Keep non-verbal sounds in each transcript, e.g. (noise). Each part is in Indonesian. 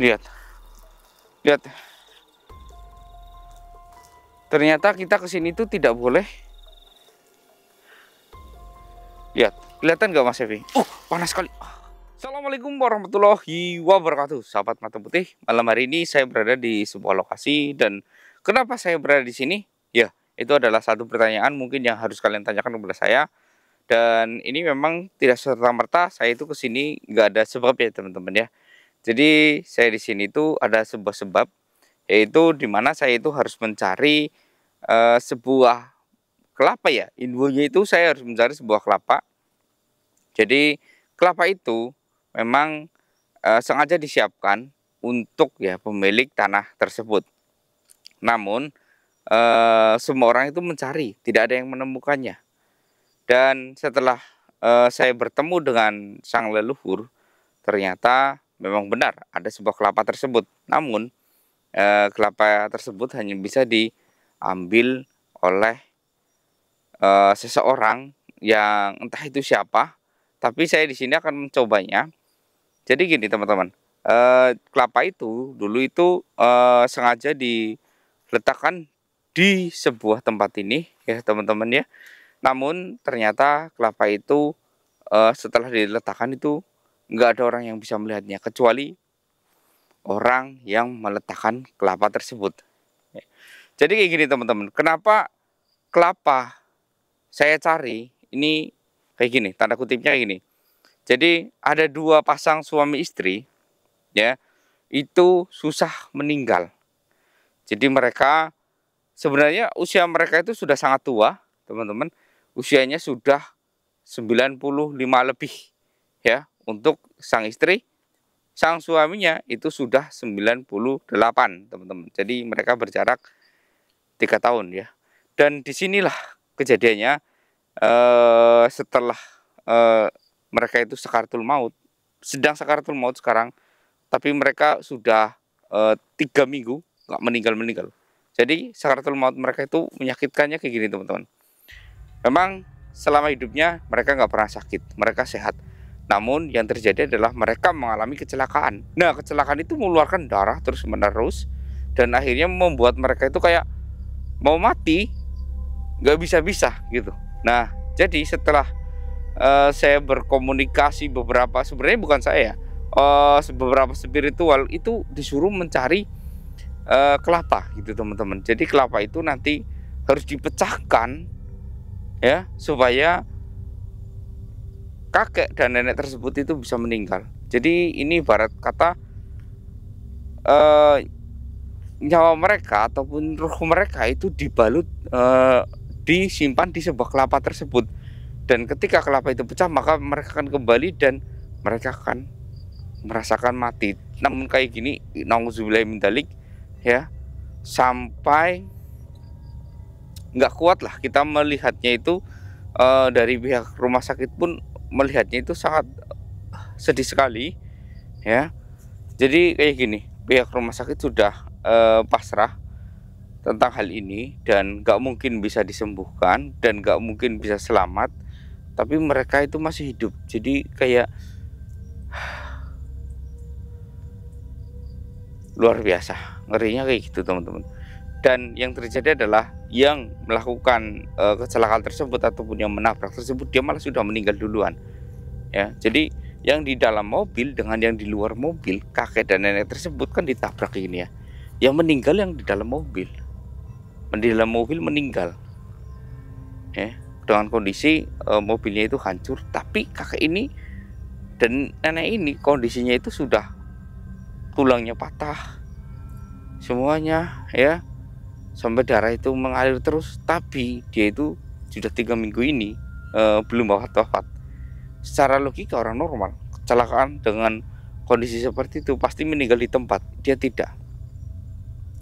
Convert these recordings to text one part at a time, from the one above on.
Lihat. Lihat. Ternyata kita kesini itu tidak boleh. Lihat. Kelihatan gak Mas Evi? Uh, panas sekali. Assalamualaikum warahmatullahi wabarakatuh. Sahabat mata putih, malam hari ini saya berada di sebuah lokasi dan kenapa saya berada di sini? Ya, itu adalah satu pertanyaan mungkin yang harus kalian tanyakan kepada saya dan ini memang tidak serta merta saya itu kesini nggak ada sebab ya teman-teman ya jadi saya di sini itu ada sebuah sebab yaitu di mana saya itu harus mencari e, sebuah kelapa ya. Induknya itu saya harus mencari sebuah kelapa. Jadi kelapa itu memang e, sengaja disiapkan untuk ya pemilik tanah tersebut. Namun e, semua orang itu mencari, tidak ada yang menemukannya. Dan setelah e, saya bertemu dengan sang leluhur, ternyata memang benar ada sebuah kelapa tersebut. Namun eh, kelapa tersebut hanya bisa diambil oleh eh, seseorang yang entah itu siapa. Tapi saya di sini akan mencobanya. Jadi gini teman-teman, eh, kelapa itu dulu itu eh, sengaja diletakkan di sebuah tempat ini ya teman-teman ya. Namun ternyata kelapa itu eh, setelah diletakkan itu nggak ada orang yang bisa melihatnya kecuali orang yang meletakkan kelapa tersebut. Jadi kayak gini teman-teman, kenapa kelapa saya cari ini kayak gini, tanda kutipnya kayak gini. Jadi ada dua pasang suami istri ya, itu susah meninggal. Jadi mereka sebenarnya usia mereka itu sudah sangat tua, teman-teman. Usianya sudah 95 lebih ya untuk sang istri, sang suaminya itu sudah 98, teman-teman. Jadi mereka berjarak tiga tahun ya. Dan disinilah kejadiannya eh, setelah eh, mereka itu sekartul maut, sedang sekartul maut sekarang, tapi mereka sudah eh, tiga eh, minggu nggak meninggal meninggal. Jadi sekartul maut mereka itu menyakitkannya kayak gini teman-teman. Memang selama hidupnya mereka nggak pernah sakit, mereka sehat. Namun yang terjadi adalah mereka mengalami kecelakaan. Nah, kecelakaan itu mengeluarkan darah terus-menerus dan akhirnya membuat mereka itu kayak mau mati, nggak bisa-bisa gitu. Nah, jadi setelah uh, saya berkomunikasi beberapa sebenarnya bukan saya, uh, beberapa spiritual itu disuruh mencari uh, kelapa gitu teman-teman. Jadi kelapa itu nanti harus dipecahkan ya supaya kakek dan nenek tersebut itu bisa meninggal. Jadi ini barat kata eh, nyawa mereka ataupun ruh mereka itu dibalut eh, disimpan di sebuah kelapa tersebut. Dan ketika kelapa itu pecah maka mereka akan kembali dan mereka akan merasakan mati. Namun kayak gini nauzubillah mindalik ya sampai nggak kuat lah kita melihatnya itu eh, dari pihak rumah sakit pun melihatnya itu sangat sedih sekali ya jadi kayak gini pihak rumah sakit sudah eh, pasrah tentang hal ini dan nggak mungkin bisa disembuhkan dan nggak mungkin bisa selamat tapi mereka itu masih hidup jadi kayak (sighs) luar biasa ngerinya kayak gitu teman-teman dan yang terjadi adalah yang melakukan e, kecelakaan tersebut ataupun yang menabrak tersebut dia malah sudah meninggal duluan ya jadi yang di dalam mobil dengan yang di luar mobil kakek dan nenek tersebut kan ditabrak ini ya yang meninggal yang di dalam mobil di dalam mobil meninggal ya dengan kondisi e, mobilnya itu hancur tapi kakek ini dan nenek ini kondisinya itu sudah tulangnya patah semuanya ya sampai darah itu mengalir terus tapi dia itu sudah tiga minggu ini uh, belum wafat wafat secara logika orang normal kecelakaan dengan kondisi seperti itu pasti meninggal di tempat dia tidak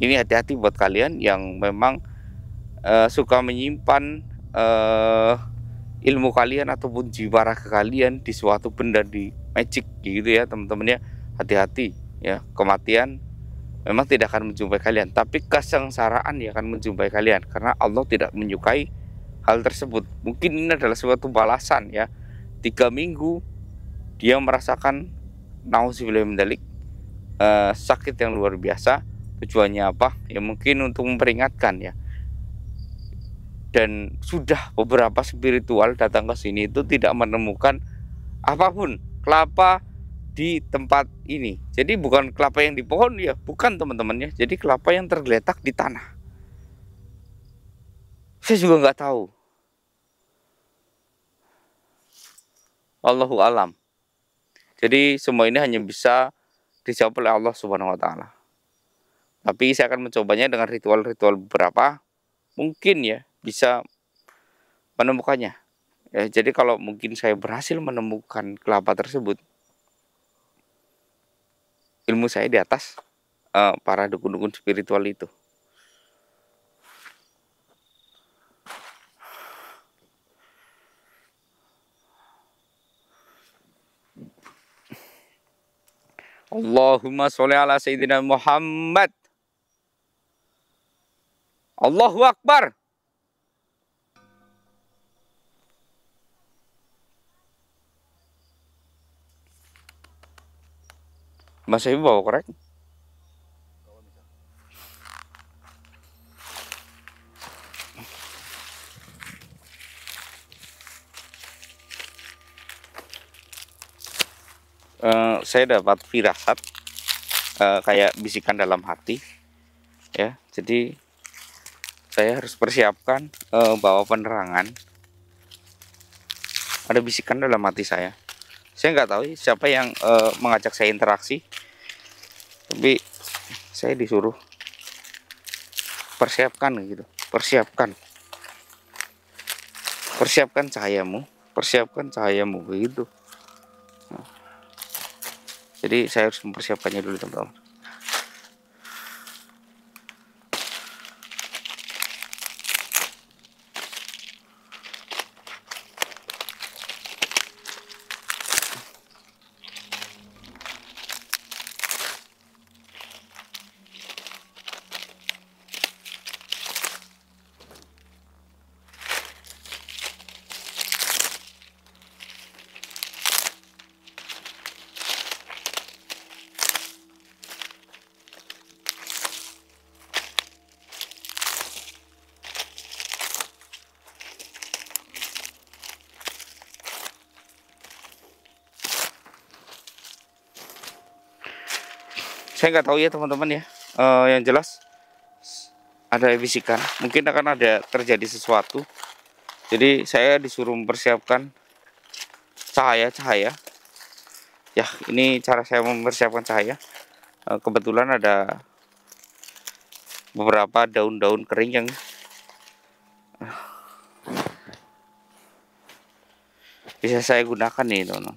ini hati-hati buat kalian yang memang uh, suka menyimpan uh, ilmu kalian ataupun jiwa raga kalian di suatu benda di magic gitu ya teman-teman ya hati-hati ya kematian memang tidak akan menjumpai kalian, tapi kesengsaraan yang akan menjumpai kalian karena Allah tidak menyukai hal tersebut. Mungkin ini adalah suatu balasan ya. Tiga minggu dia merasakan mendalik eh, sakit yang luar biasa. Tujuannya apa? Ya mungkin untuk memperingatkan ya. Dan sudah beberapa spiritual datang ke sini itu tidak menemukan apapun kelapa di tempat ini. Jadi bukan kelapa yang di pohon ya, bukan teman-teman ya. Jadi kelapa yang tergeletak di tanah. Saya juga nggak tahu. Allahu alam. Jadi semua ini hanya bisa dijawab oleh Allah Subhanahu wa taala. Tapi saya akan mencobanya dengan ritual-ritual beberapa mungkin ya bisa menemukannya. Ya, jadi kalau mungkin saya berhasil menemukan kelapa tersebut, ilmu saya di atas uh, para dukun-dukun spiritual itu. Allahumma sholli ala sayyidina Muhammad. Allahu akbar. Mas Ibu bawa korek? Uh, saya dapat firasat uh, eh, kayak bisikan dalam hati ya jadi saya harus persiapkan uh, bawa penerangan ada bisikan dalam hati saya saya nggak tahu siapa yang uh, mengajak saya interaksi tapi saya disuruh persiapkan gitu persiapkan persiapkan cahayamu persiapkan cahayamu begitu nah. jadi saya harus mempersiapkannya dulu teman-teman saya nggak tahu ya teman-teman ya e, yang jelas ada bisikan mungkin akan ada terjadi sesuatu jadi saya disuruh mempersiapkan cahaya-cahaya ya ini cara saya mempersiapkan cahaya e, kebetulan ada beberapa daun-daun kering yang bisa saya gunakan nih teman-teman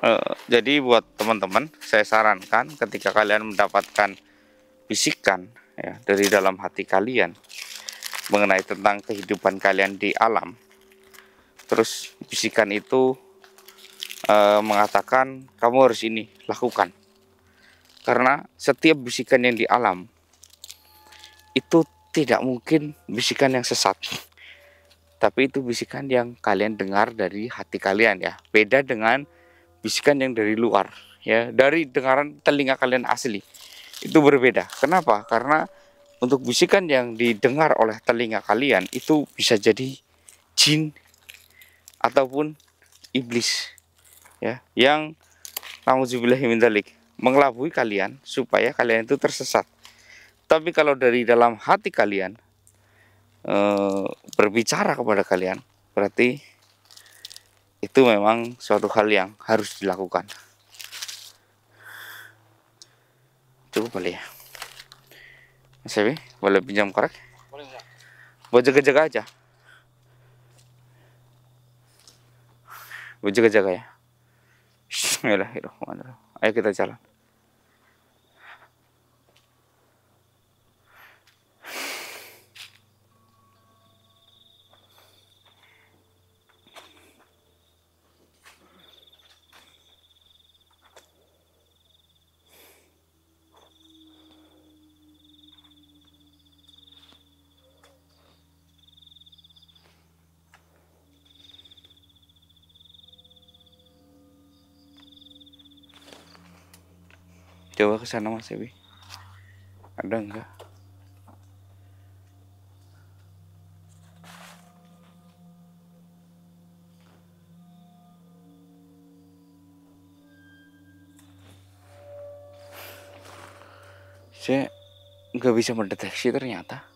Eh, jadi buat teman-teman, saya sarankan ketika kalian mendapatkan bisikan ya dari dalam hati kalian mengenai tentang kehidupan kalian di alam, terus bisikan itu uh, mengatakan kamu harus ini lakukan, karena setiap bisikan yang di alam itu tidak mungkin bisikan yang sesat tapi itu bisikan yang kalian dengar dari hati kalian ya. Beda dengan bisikan yang dari luar ya dari dengaran telinga kalian asli itu berbeda kenapa karena untuk bisikan yang didengar oleh telinga kalian itu bisa jadi jin ataupun iblis ya yang nauzubillahimindalik mengelabui kalian supaya kalian itu tersesat tapi kalau dari dalam hati kalian e, berbicara kepada kalian berarti itu memang suatu hal yang harus dilakukan cukup kali ya Mas Ewi, boleh pinjam korek? Boleh enggak? Buat jaga-jaga aja Buat jaga-jaga ya Bismillahirrahmanirrahim ya ya Ayo kita jalan coba ke sana Mas Ebi. Ada enggak? Saya nggak bisa mendeteksi ternyata.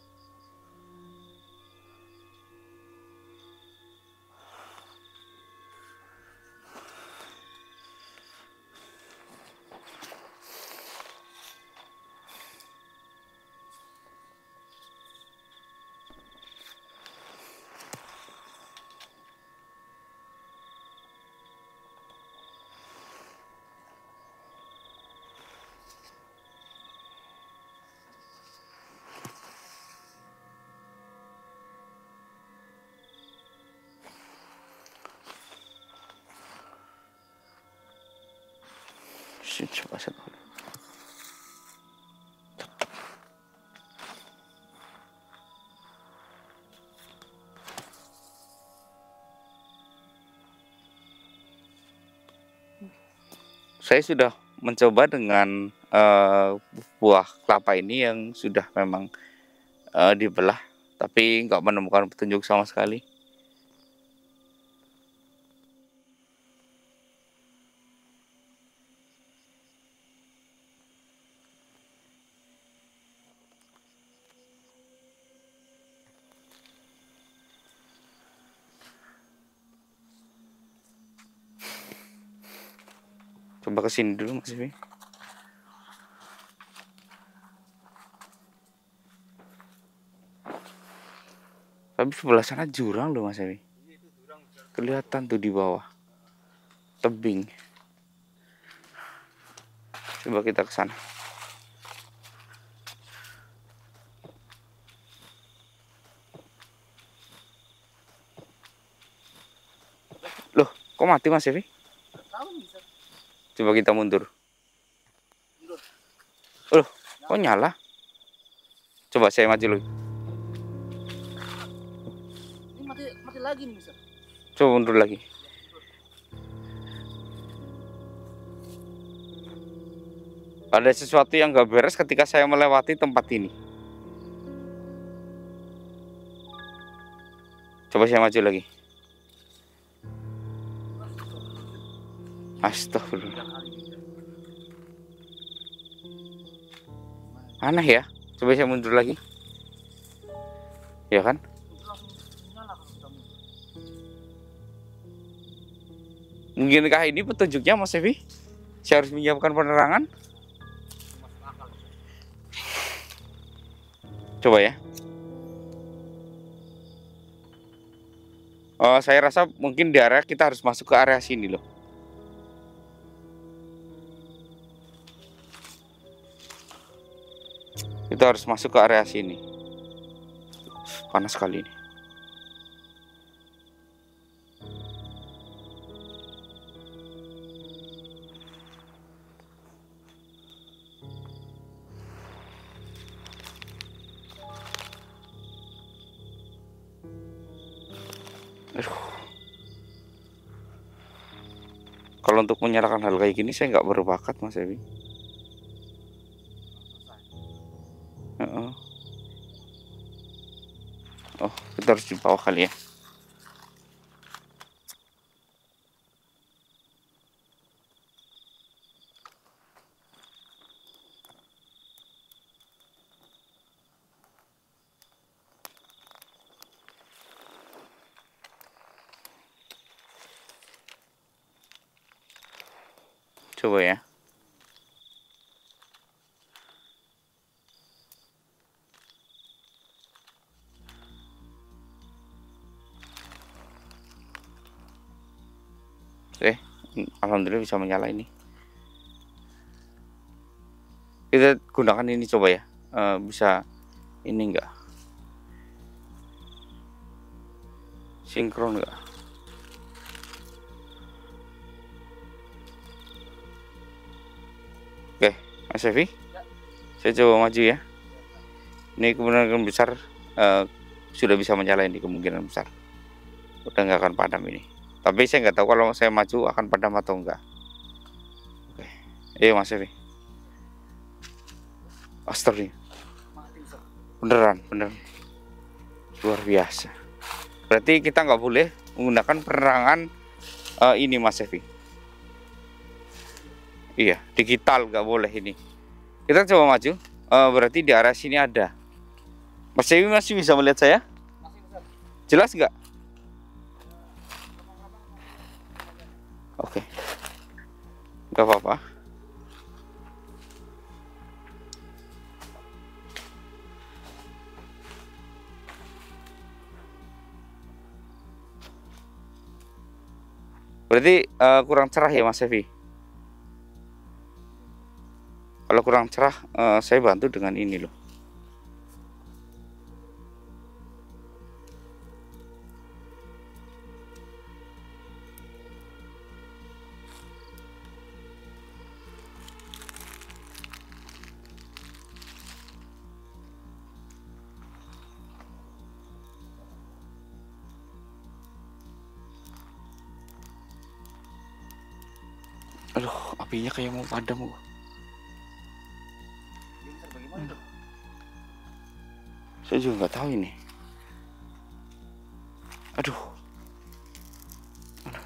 Saya sudah mencoba dengan uh, buah kelapa ini yang sudah memang uh, dibelah, tapi nggak menemukan petunjuk sama sekali. Coba kesini dulu Mas Evi. Tapi sebelah sana jurang loh Mas Evi. Kelihatan tuh di bawah. Tebing. Coba kita kesana. sana. Loh, kok mati Mas Evi? Coba kita mundur. Loh, kok nyala? Coba saya maju lagi Coba mundur lagi. Ada sesuatu yang gak beres ketika saya melewati tempat ini. Coba saya maju lagi. Astagfirullah. Aneh ya. Coba saya mundur lagi. Ya kan? Mungkinkah ini petunjuknya Mas Evi? Saya harus menyiapkan penerangan? Coba ya. Oh, saya rasa mungkin di area kita harus masuk ke area sini loh. Kita harus masuk ke area sini. Panas sekali ini. kalau untuk menyalakan hal kayak gini saya nggak berbakat mas Evi. Jempol k a alhamdulillah bisa menyala ini kita gunakan ini coba ya e, bisa ini enggak sinkron enggak oke Mas Evi ya. saya coba maju ya ini kemungkinan besar e, sudah bisa menyala ini kemungkinan besar udah nggak akan padam ini tapi saya nggak tahu kalau saya maju akan padam atau enggak. Oke. Iya, Mas Evi. Astagfirullah. Beneran, bener, Luar biasa. Berarti kita nggak boleh menggunakan perangan uh, eh, ini Mas Evi. Iya, digital nggak boleh ini. Kita coba maju. Uh, berarti di arah sini ada. Mas Evi masih bisa melihat saya? Jelas nggak? Oke. Okay. Gak apa-apa. Berarti uh, kurang cerah ya Mas Evi? Kalau kurang cerah, uh, saya bantu dengan ini loh. Aduh, apinya kayak mau padam gua. Saya juga nggak tahu ini. Aduh. Aduh.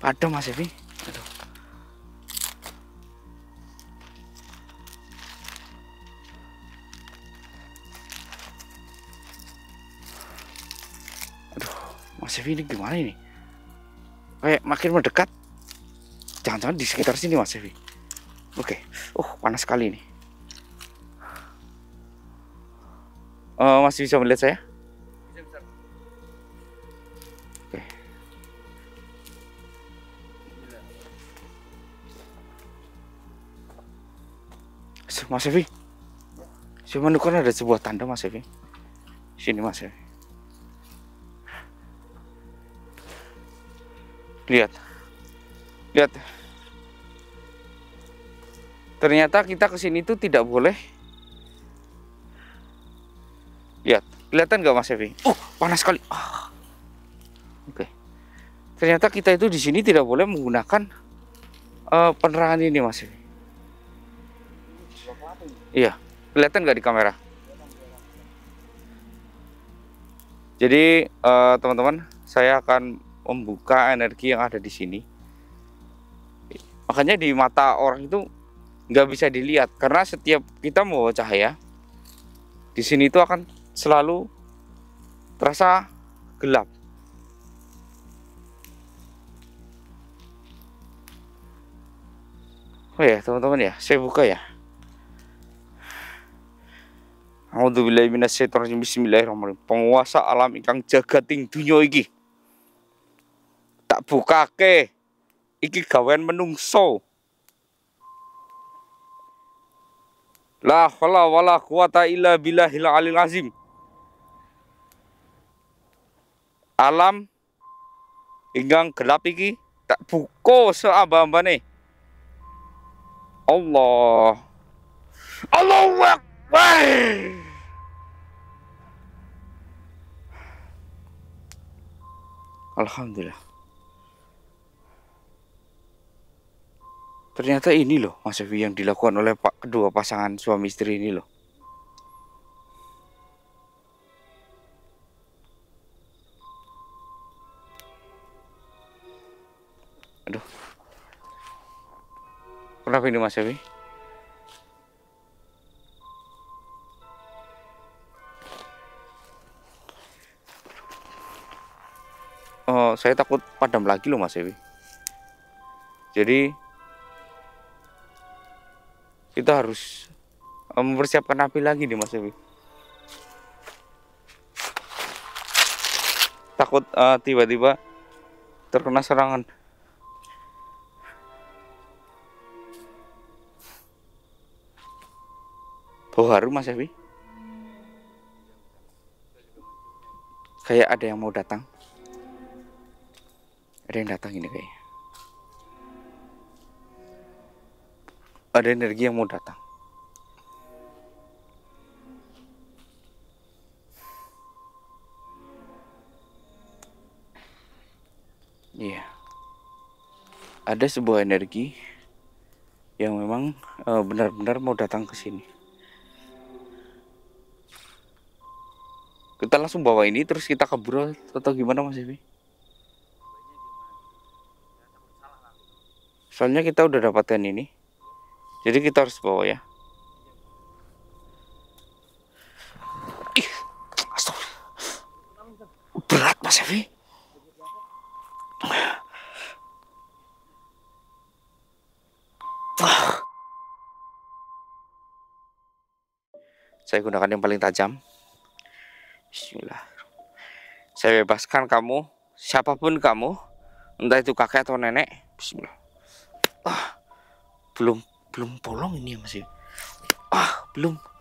Padam Mas Evi. Aduh. Aduh, Mas Evi ini gimana ini? Kayak makin mendekat. Jangan-jangan di sekitar sini Mas Evi. Oke. Okay. Uh, panas sekali nih. Uh, eh, masih bisa melihat saya? Oke. Mas Evi. saya mendukung ada sebuah tanda Mas Evi. Sini Mas Evi. Lihat. Lihat. Ternyata kita ke sini tuh tidak boleh. Lihat, kelihatan gak Mas Evi? Oh, panas sekali. Ah. Oke. Okay. Ternyata kita itu di sini tidak boleh menggunakan uh, penerangan ini Mas Evi. Iya, kelihatan nggak di kamera? Jadi eh, teman-teman, uh, saya akan membuka energi yang ada di sini. Makanya di mata orang itu nggak bisa dilihat karena setiap kita mau cahaya di sini itu akan selalu terasa gelap Oh ya teman-teman ya saya buka ya Alhamdulillahirrahmanirrahim Bismillahirrahmanirrahim Penguasa alam ikan jagating dunia iki Tak buka ke Iki gawen menungso La khala wa la quwata illa billahil alil azim. Alam ingang gelap iki tak buka seambah-ambane. Allah. Allahu Akbar. Alhamdulillah. Ternyata ini loh Mas Evi yang dilakukan oleh pak kedua pasangan suami istri ini loh. Aduh. Kenapa ini Mas Evi? Oh, saya takut padam lagi loh Mas Evi. Jadi kita harus eh, mempersiapkan api lagi nih Mas Evi. Takut eh, tiba-tiba uh, terkena serangan. Bau harum Mas Evi. Kayak ada yang mau datang. Ada yang datang ini kayaknya. ada energi yang mau datang. Iya. Yeah. Ada sebuah energi yang memang eh, benar-benar uh, mau datang ke sini. Kita langsung bawa ini terus kita kabur atau gimana Mas Evi? Soalnya kita udah dapatkan ini. Jadi kita harus bawa ya. Ih, berat Mas Evi. Saya gunakan yang paling tajam. Bismillah. Saya bebaskan kamu, siapapun kamu, entah itu kakek atau nenek. Bismillah. Ah, belum belum bolong ini ya, masih ya? ah belum